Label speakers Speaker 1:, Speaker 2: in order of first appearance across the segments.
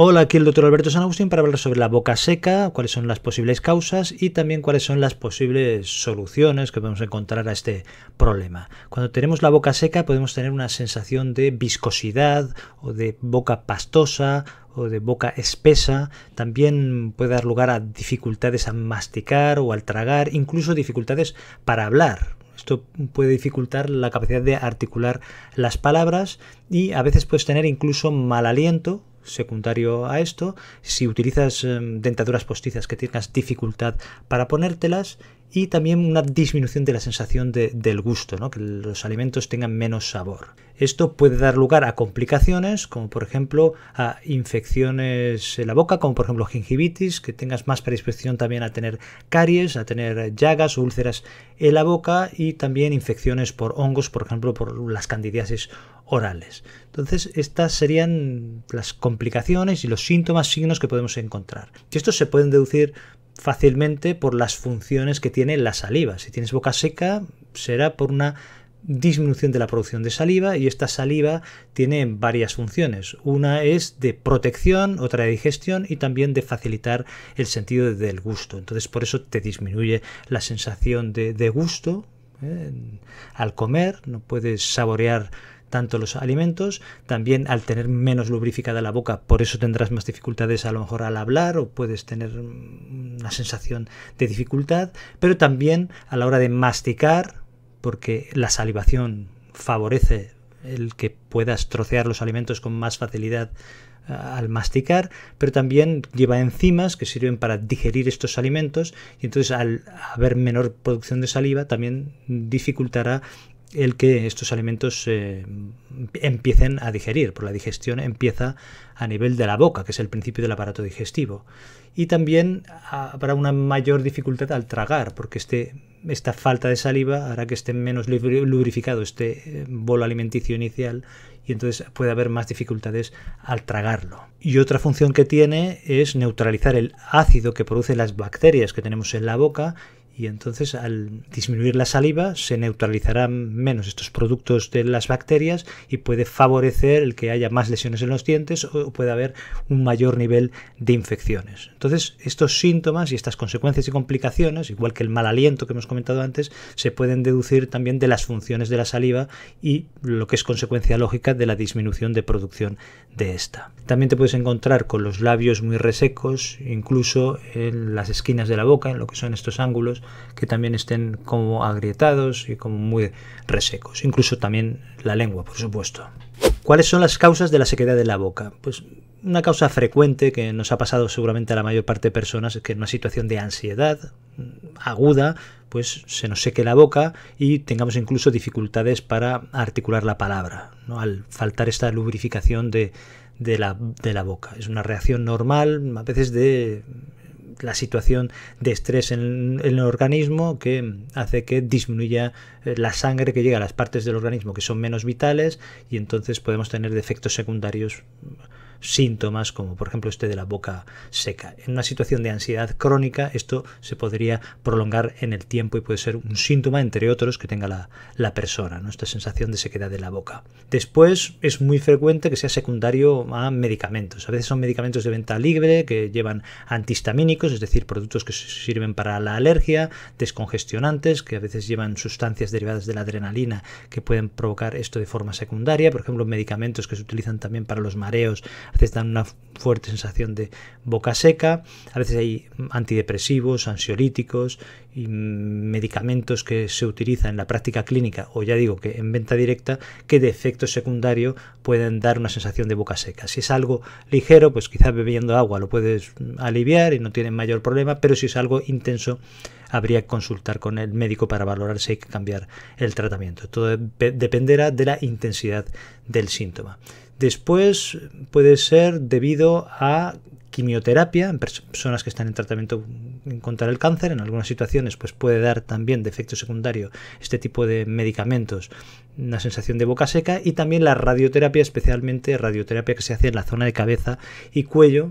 Speaker 1: Hola, aquí el doctor Alberto San Agustín para hablar sobre la boca seca, cuáles son las posibles causas y también cuáles son las posibles soluciones que podemos encontrar a este problema. Cuando tenemos la boca seca podemos tener una sensación de viscosidad o de boca pastosa o de boca espesa, también puede dar lugar a dificultades a masticar o al tragar, incluso dificultades para hablar. Esto puede dificultar la capacidad de articular las palabras y a veces puedes tener incluso mal aliento secundario a esto, si utilizas em, dentaduras postizas que tengas dificultad para ponértelas y también una disminución de la sensación del gusto, que los alimentos tengan menos sabor. Esto puede dar lugar a complicaciones, como por ejemplo a infecciones en la boca, como por ejemplo gingivitis, que tengas más predisposición también a tener caries, a tener llagas o úlceras en la boca y también infecciones por hongos, por ejemplo por las candidiasis orales. Entonces, estas serían las complicaciones y los síntomas, signos que podemos encontrar. Y estos se pueden deducir fácilmente por las funciones que tiene la saliva. Si tienes boca seca, será por una disminución de la producción de saliva y esta saliva tiene varias funciones. Una es de protección, otra de digestión y también de facilitar el sentido del gusto. Entonces por eso te disminuye la sensación de, gusto ¿eh? al comer, no puedes saborear tanto los alimentos, también al tener menos lubrificada la boca, por eso tendrás más dificultades a lo mejor al hablar o puedes tener una sensación de dificultad, pero también a la hora de masticar, porque la salivación favorece el que puedas trocear los alimentos con más facilidad eh, al masticar, pero también lleva enzimas que sirven para digerir estos alimentos y entonces al haber menor producción de saliva también dificultará el que estos alimentos eh, empiecen a digerir, por la digestión empieza a nivel de la boca, que es el principio del aparato digestivo. Y también ah, habrá una mayor dificultad al tragar, porque este, esta falta de saliva hará que esté menos lubrificado este eh, bolo alimenticio inicial y entonces puede haber más dificultades al tragarlo. Y otra función que tiene es neutralizar el ácido que producen las bacterias que tenemos en la boca y entonces al disminuir la saliva se neutralizarán menos estos productos de las bacterias y puede favorecer el que haya más lesiones en los dientes o puede haber un mayor nivel de infecciones. Entonces estos síntomas y estas consecuencias y complicaciones, igual que el mal aliento que hemos comentado antes, se pueden deducir también de las funciones de la saliva y lo que es consecuencia lógica de la disminución de producción de esta. También te puedes encontrar con los labios muy resecos, incluso en las esquinas de la boca, en lo que son estos ángulos que también estén como agrietados y como muy resecos. Incluso también la lengua, por supuesto. ¿Cuáles son las causas de la sequedad de la boca? Pues una causa frecuente que nos ha pasado seguramente a la mayor parte de personas es que en una situación de ansiedad aguda, pues se nos seque la boca y tengamos incluso dificultades para articular la palabra, al faltar esta lubrificación de la boca. Es una reacción normal, a veces de la situación de estrés en, el organismo que hace que disminuya eh, la sangre que llega a las partes del organismo que son menos vitales y entonces podemos tener defectos secundarios síntomas como por ejemplo este de la boca seca. En una situación de ansiedad crónica esto se podría prolongar en el tiempo y puede ser un síntoma entre otros que tenga la, persona, nuestra esta sensación de sequedad de la boca. Después es muy frecuente que sea secundario a medicamentos. A veces son medicamentos de venta libre que llevan antihistamínicos, es decir, productos que sirven para la alergia, descongestionantes que a veces llevan sustancias derivadas de la adrenalina que pueden provocar esto de forma secundaria, por ejemplo medicamentos que se utilizan también para los mareos a veces dan una fuerte sensación de boca seca, a veces hay antidepresivos, ansiolíticos y medicamentos que se utilizan en la práctica clínica o ya digo que en venta directa que de efecto secundario pueden dar una sensación de boca seca. Si es algo ligero, pues quizás bebiendo agua lo puedes aliviar y no tienen mayor problema, pero si es algo intenso habría que consultar con el médico para valorar si hay que cambiar el tratamiento. Todo dependerá de la intensidad del síntoma. Después puede ser debido a quimioterapia en personas que están en tratamiento contra el cáncer. En algunas situaciones pues puede dar también de efecto secundario este tipo de medicamentos, una sensación de boca seca y también la radioterapia, especialmente radioterapia que se hace en la zona de cabeza y cuello,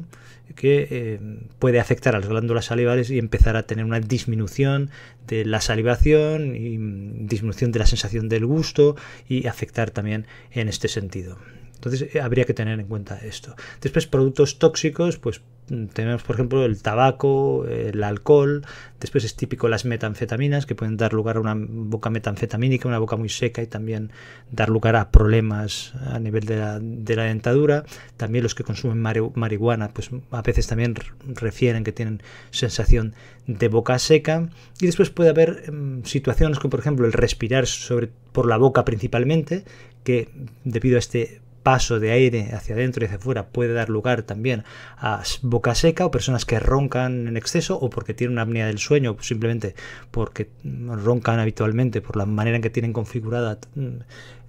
Speaker 1: que eh, puede afectar a las glándulas salivales y empezar a tener una disminución de la salivación y disminución de la sensación del gusto y afectar también en este sentido. Entonces eh, habría que tener en cuenta esto. Después productos tóxicos, pues mm, tenemos por ejemplo el tabaco, el alcohol, después es típico las metanfetaminas que pueden dar lugar a una boca metanfetamínica, una boca muy seca y también dar lugar a problemas a nivel de la, dentadura. También los que consumen marihuana pues a veces también refieren que tienen sensación de boca seca y después puede haber mm, situaciones como por ejemplo el respirar sobre, por la boca principalmente que debido a este paso de aire hacia adentro y hacia afuera puede dar lugar también a boca seca o personas que roncan en exceso o porque tienen una apnea del sueño simplemente porque mm, roncan habitualmente por la manera en que tienen configurada mm,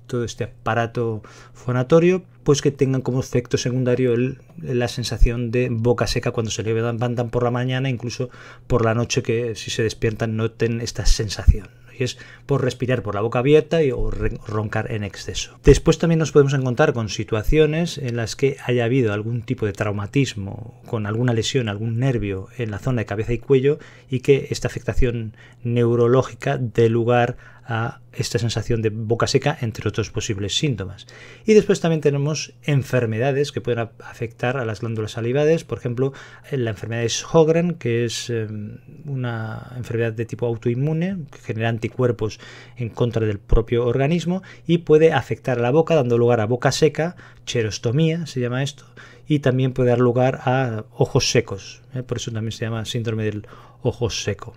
Speaker 1: todo este aparato fonatorio, pues que tengan como efecto secundario la sensación de boca seca cuando se levantan por la mañana, incluso por la noche que si se despiertan noten esta sensación que es por respirar por la boca abierta y, o roncar en exceso. Después también nos podemos encontrar con situaciones en las que haya habido algún tipo de traumatismo, con alguna lesión, algún nervio en la zona de cabeza y cuello y que esta afectación neurológica dé lugar a esta sensación de boca seca, entre otros posibles síntomas. Y después también tenemos enfermedades que pueden afectar a las glándulas salivares, por ejemplo, eh, la enfermedad de Sjogren, que es em, una enfermedad de tipo autoinmune, que genera anticuerpos en contra del propio organismo y puede afectar a la boca, dando lugar a boca seca, cherostomía se llama esto, y también puede dar lugar a ojos secos. ¿eh? Por eso también se llama síndrome del ojo seco.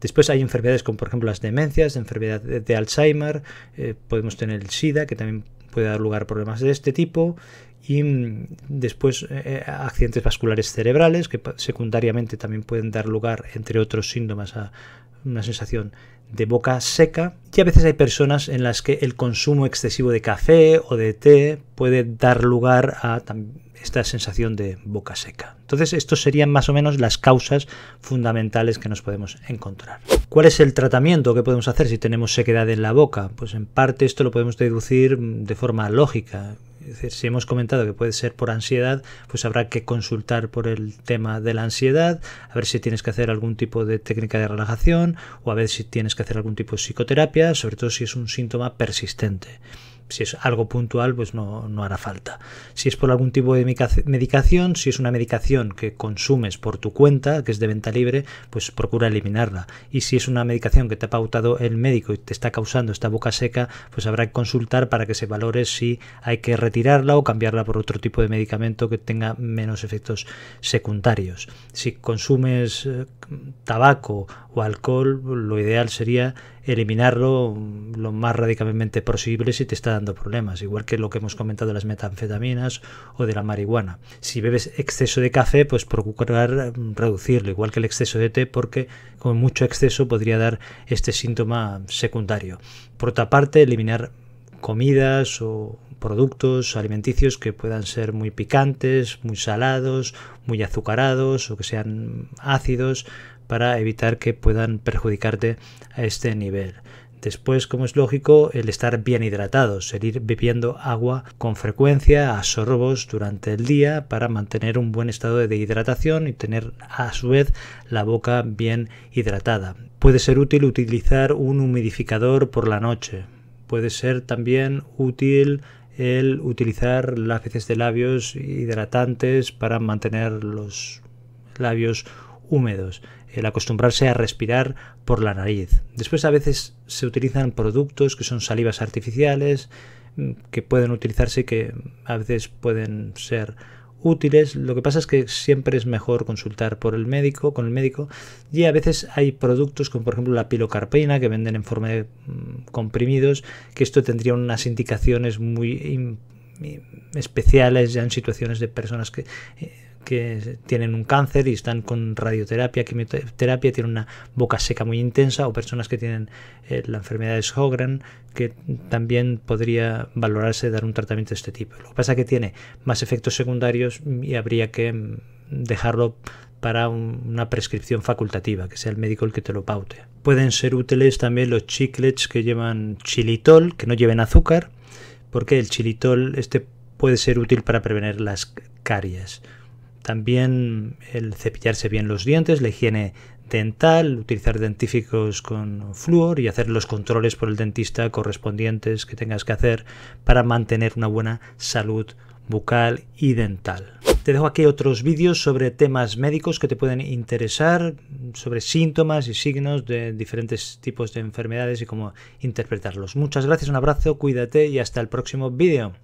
Speaker 1: Después hay enfermedades como por ejemplo las demencias, enfermedad de Alzheimer, eh, podemos tener el SIDA que también puede dar lugar a problemas de este tipo y mm, después eh, accidentes vasculares cerebrales que secundariamente también pueden dar lugar, entre otros síntomas, a una sensación de boca seca y a veces hay personas en las que el consumo excesivo de café o de té puede dar lugar a esta sensación de boca seca. Entonces, estos serían más o menos las causas fundamentales que nos podemos encontrar. ¿Cuál es el tratamiento que podemos hacer si tenemos sequedad en la boca? Pues en parte esto lo podemos deducir mm, de forma lógica si hemos comentado que puede ser por ansiedad, pues habrá que consultar por el tema de la ansiedad, a ver si tienes que hacer algún tipo de técnica de relajación o a ver si tienes que hacer algún tipo de psicoterapia, sobre todo si es un síntoma persistente si es algo puntual, pues no, hará falta. Si es por algún tipo de medicación, si es una medicación que consumes por tu cuenta, que es de venta libre, pues procura eliminarla. Y si es una medicación que te ha pautado el médico y te está causando esta boca seca, pues habrá que consultar para que se valore si hay que retirarla o cambiarla por otro tipo de medicamento que tenga menos efectos secundarios. Si consumes eh, tabaco o alcohol, lo ideal sería eliminarlo mm, lo más radicalmente posible si te está dando problemas, igual que lo que hemos comentado de las metanfetaminas o de la marihuana. Si bebes exceso de café, pues procurar mm, reducirlo, igual que el exceso de té, porque con mucho exceso podría dar este síntoma secundario. Por otra parte, eliminar comidas o productos alimenticios que puedan ser muy picantes, muy salados, muy azucarados o que sean ácidos para evitar que puedan perjudicarte a este nivel. Después, como es lógico, el estar bien hidratados, el ir bebiendo agua con frecuencia a sorbos durante el día para mantener un buen estado de hidratación y tener a su vez la boca bien hidratada. Puede ser útil utilizar un humidificador por la noche. Puede ser también útil el utilizar lápices de labios hidratantes para mantener los labios húmedos, el acostumbrarse a respirar por la nariz. Después a veces se utilizan productos que son salivas artificiales, mm, que pueden utilizarse que a veces pueden ser útiles. Lo que pasa es que siempre es mejor consultar por el médico, con el médico. Y a veces hay productos como por ejemplo la pilocarpina que venden en forma de mm, comprimidos, que esto tendría unas indicaciones muy especiales ya en situaciones de personas que eh, que tienen un cáncer y están con radioterapia, quimioterapia, tienen una boca seca muy intensa, o personas que tienen eh, la enfermedad de Sjogren, que también podría valorarse dar un tratamiento de este tipo. Lo que pasa es que tiene más efectos secundarios y habría que mm, dejarlo para una prescripción facultativa, que sea el médico el que te lo paute. Pueden ser útiles también los chiclets que llevan chilitol, que no lleven azúcar, porque el chilitol este puede ser útil para prevenir las caries. También el cepillarse bien los dientes, la higiene dental, utilizar dentíficos con flúor y hacer los controles por el dentista correspondientes que tengas que hacer para mantener una buena salud bucal y dental. Te dejo aquí otros vídeos sobre temas médicos que te pueden interesar, sobre síntomas y signos de diferentes tipos de enfermedades y cómo interpretarlos. Muchas gracias, un abrazo, cuídate y hasta el próximo vídeo.